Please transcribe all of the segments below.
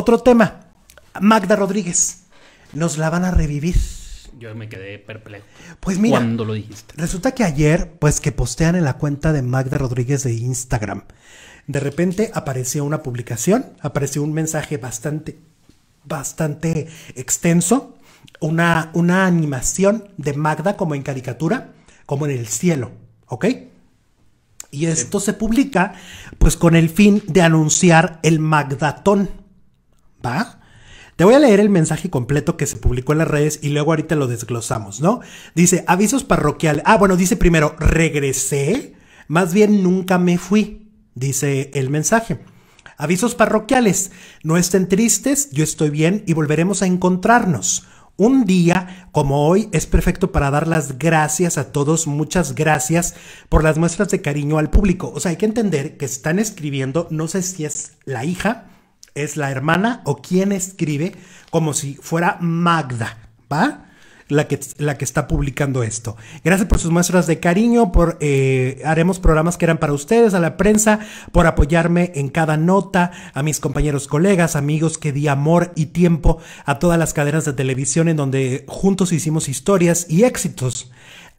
Otro tema, Magda Rodríguez. Nos la van a revivir. Yo me quedé perplejo. Pues mira, cuando lo dijiste. Resulta que ayer, pues que postean en la cuenta de Magda Rodríguez de Instagram. De repente apareció una publicación, apareció un mensaje bastante, bastante extenso, una, una animación de Magda como en caricatura, como en el cielo, ¿ok? Y esto se publica pues con el fin de anunciar el Magdatón. ¿va? Te voy a leer el mensaje completo que se publicó en las redes y luego ahorita lo desglosamos, ¿no? Dice, avisos parroquiales. Ah, bueno, dice primero, regresé. Más bien nunca me fui, dice el mensaje. Avisos parroquiales. No estén tristes, yo estoy bien y volveremos a encontrarnos. Un día como hoy es perfecto para dar las gracias a todos, muchas gracias por las muestras de cariño al público. O sea, hay que entender que están escribiendo, no sé si es la hija, es la hermana o quien escribe como si fuera Magda, ¿va? la que, la que está publicando esto. Gracias por sus muestras de cariño, por eh, haremos programas que eran para ustedes, a la prensa, por apoyarme en cada nota, a mis compañeros, colegas, amigos que di amor y tiempo a todas las cadenas de televisión en donde juntos hicimos historias y éxitos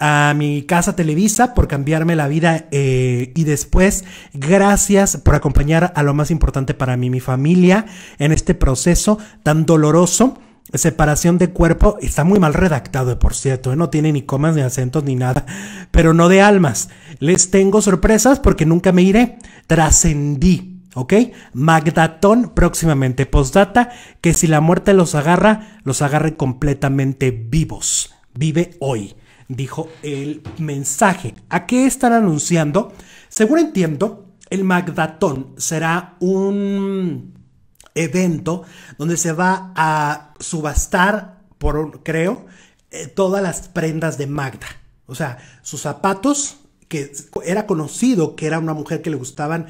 a mi casa Televisa por cambiarme la vida eh, y después gracias por acompañar a lo más importante para mí, mi familia, en este proceso tan doloroso separación de cuerpo, está muy mal redactado, por cierto, ¿eh? no tiene ni comas, ni acentos, ni nada, pero no de almas. Les tengo sorpresas porque nunca me iré. Trascendí, ¿ok? Magdatón próximamente, postdata, que si la muerte los agarra, los agarre completamente vivos. Vive hoy, dijo el mensaje. ¿A qué están anunciando? Según entiendo, el Magdatón será un evento donde se va a subastar, por creo, eh, todas las prendas de Magda. O sea, sus zapatos, que era conocido que era una mujer que le gustaban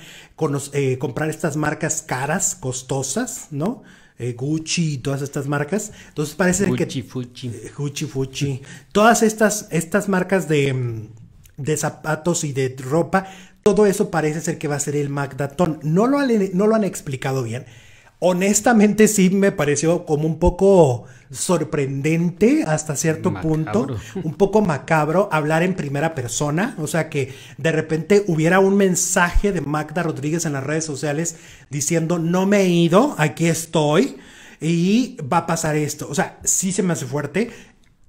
eh, comprar estas marcas caras, costosas, ¿no? Eh, Gucci y todas estas marcas. Entonces parece que... Gucci Fuchi. Gucci Fuchi. todas estas, estas marcas mm, de, zapatos y de ropa todo eso parece ser que va a ser el magda No no lo han explicado bien. Honestamente sí me pareció como un poco sorprendente hasta cierto punto, un poco macabro hablar en primera persona, o sea que de repente hubiera un mensaje de Magda Rodríguez en las redes sociales diciendo no me he ido, aquí estoy y va a pasar esto, o sea, sí se me hace fuerte,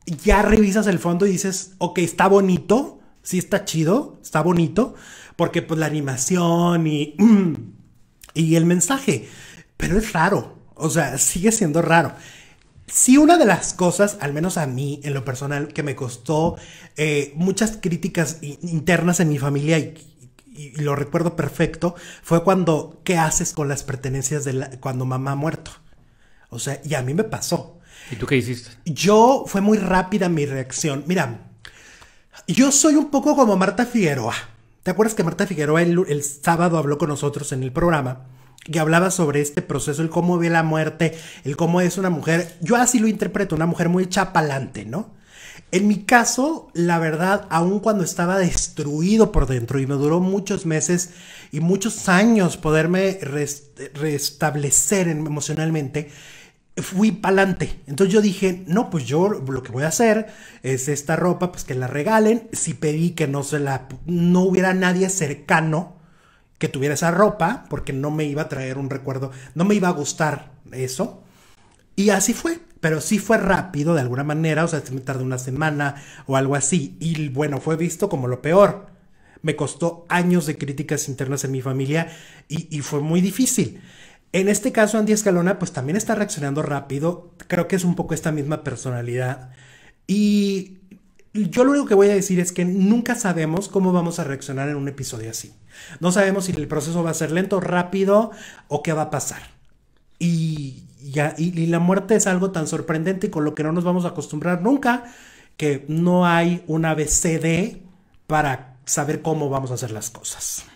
ya revisas el fondo y dices, ok, está bonito, sí está chido, está bonito, porque pues la animación y, y el mensaje pero es raro. O sea, sigue siendo raro. Sí, una de las cosas, al menos a mí, en lo personal, que me costó eh, muchas críticas internas en mi familia y, lo recuerdo perfecto, fue cuando, ¿qué haces con las pertenencias de cuando mamá ha muerto? O sea, y a mí me pasó. ¿Y tú qué hiciste? Yo, fue muy rápida mi reacción. Mira, yo soy un poco como Marta Figueroa. ¿Te acuerdas que Marta Figueroa el sábado habló con nosotros en el programa? que hablaba sobre este proceso, el cómo ve la muerte, el cómo es una mujer, yo así lo interpreto, una mujer muy chapalante, ¿no? En mi caso, la verdad, aun cuando estaba destruido por dentro y me duró muchos meses y muchos años poderme restablecer emocionalmente, fui pa'lante. Entonces yo dije, no, pues yo lo que voy a hacer es esta ropa, pues que la regalen. Si pedí que no se la, no hubiera nadie cercano que tuviera esa ropa, porque no me iba a traer un recuerdo, no me iba a gustar eso. Y así fue, pero sí fue rápido de alguna manera, o sea, se me tardó una semana o algo así. Y bueno, fue visto como lo peor. Me costó años de críticas internas en mi familia y, y fue muy difícil. En este caso, Andy Escalona, pues también está reaccionando rápido. Creo que es un poco esta misma personalidad. Y yo lo único que voy a decir es que nunca sabemos cómo vamos a reaccionar en un episodio así. No sabemos si el proceso va a ser lento, rápido o qué va a pasar. Y, la muerte es algo tan sorprendente y con lo que no nos vamos a acostumbrar nunca, que no hay un ABCD para saber cómo vamos a hacer las cosas.